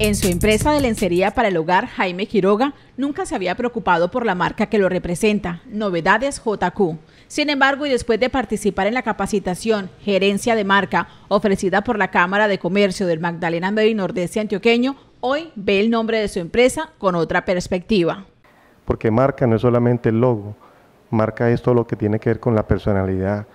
En su empresa de lencería para el hogar, Jaime Quiroga nunca se había preocupado por la marca que lo representa, Novedades JQ. Sin embargo, y después de participar en la capacitación Gerencia de Marca ofrecida por la Cámara de Comercio del Magdalena Medio Nordeste Antioqueño, hoy ve el nombre de su empresa con otra perspectiva. Porque marca no es solamente el logo, marca es todo lo que tiene que ver con la personalidad,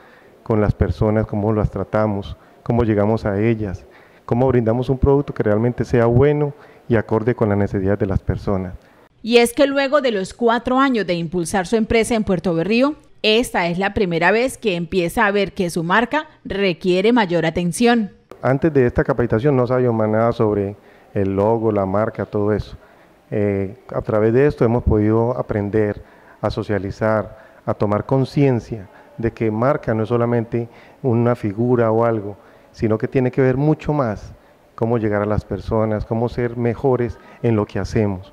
con las personas, cómo las tratamos, cómo llegamos a ellas, cómo brindamos un producto que realmente sea bueno y acorde con las necesidades de las personas. Y es que luego de los cuatro años de impulsar su empresa en Puerto Berrío, esta es la primera vez que empieza a ver que su marca requiere mayor atención. Antes de esta capacitación no sabíamos nada sobre el logo, la marca, todo eso. Eh, a través de esto hemos podido aprender a socializar, a tomar conciencia de que marca no es solamente una figura o algo, sino que tiene que ver mucho más cómo llegar a las personas, cómo ser mejores en lo que hacemos.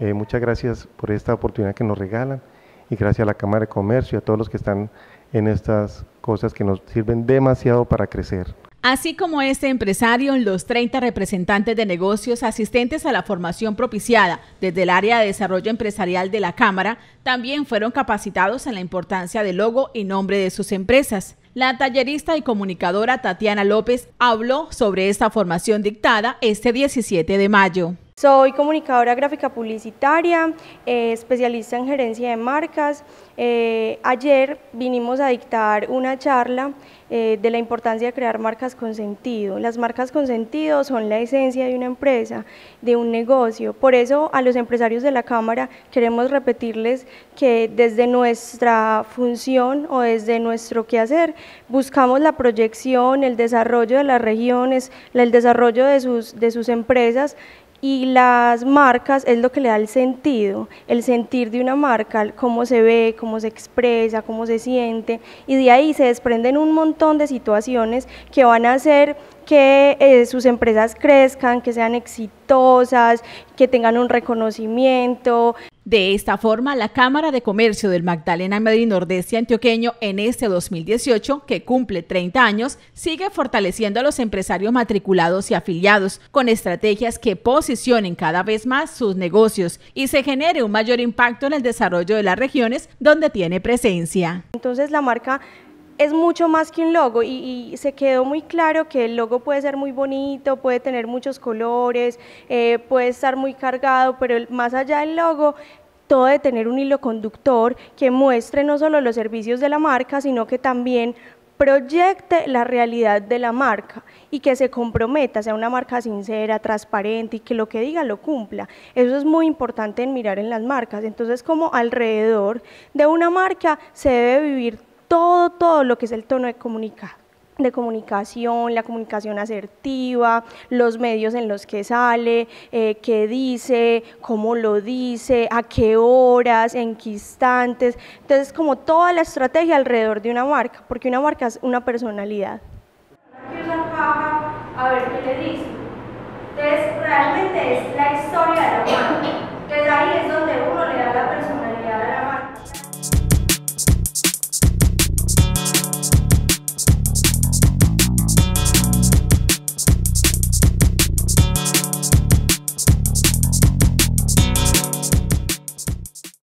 Eh, muchas gracias por esta oportunidad que nos regalan y gracias a la Cámara de Comercio y a todos los que están en estas cosas que nos sirven demasiado para crecer. Así como este empresario, los 30 representantes de negocios asistentes a la formación propiciada desde el área de desarrollo empresarial de la Cámara también fueron capacitados en la importancia del logo y nombre de sus empresas. La tallerista y comunicadora Tatiana López habló sobre esta formación dictada este 17 de mayo. Soy comunicadora gráfica publicitaria, eh, especialista en gerencia de marcas. Eh, ayer vinimos a dictar una charla eh, de la importancia de crear marcas con sentido. Las marcas con sentido son la esencia de una empresa, de un negocio. Por eso a los empresarios de la Cámara queremos repetirles que desde nuestra función o desde nuestro quehacer buscamos la proyección, el desarrollo de las regiones, el desarrollo de sus, de sus empresas y las marcas es lo que le da el sentido, el sentir de una marca, cómo se ve, cómo se expresa, cómo se siente, y de ahí se desprenden un montón de situaciones que van a ser que eh, sus empresas crezcan, que sean exitosas, que tengan un reconocimiento. De esta forma, la Cámara de Comercio del Magdalena Madrid Nordeste Antioqueño en este 2018, que cumple 30 años, sigue fortaleciendo a los empresarios matriculados y afiliados con estrategias que posicionen cada vez más sus negocios y se genere un mayor impacto en el desarrollo de las regiones donde tiene presencia. Entonces, la marca es mucho más que un logo y, se quedó muy claro que el logo puede ser muy bonito, puede tener muchos colores, eh, puede estar muy cargado, pero más allá del logo todo de tener un hilo conductor que muestre no solo los servicios de la marca, sino que también proyecte la realidad de la marca y que se comprometa, sea una marca sincera, transparente y que lo que diga lo cumpla. Eso es muy importante en mirar en las marcas. Entonces, como alrededor de una marca se debe vivir todo, todo lo que es el tono de de comunicación, la comunicación asertiva, los medios en los que sale, eh, qué dice, cómo lo dice, a qué horas, en qué instantes. Entonces, como toda la estrategia alrededor de una marca, porque una marca es una personalidad. Entonces, realmente es la historia de la marca.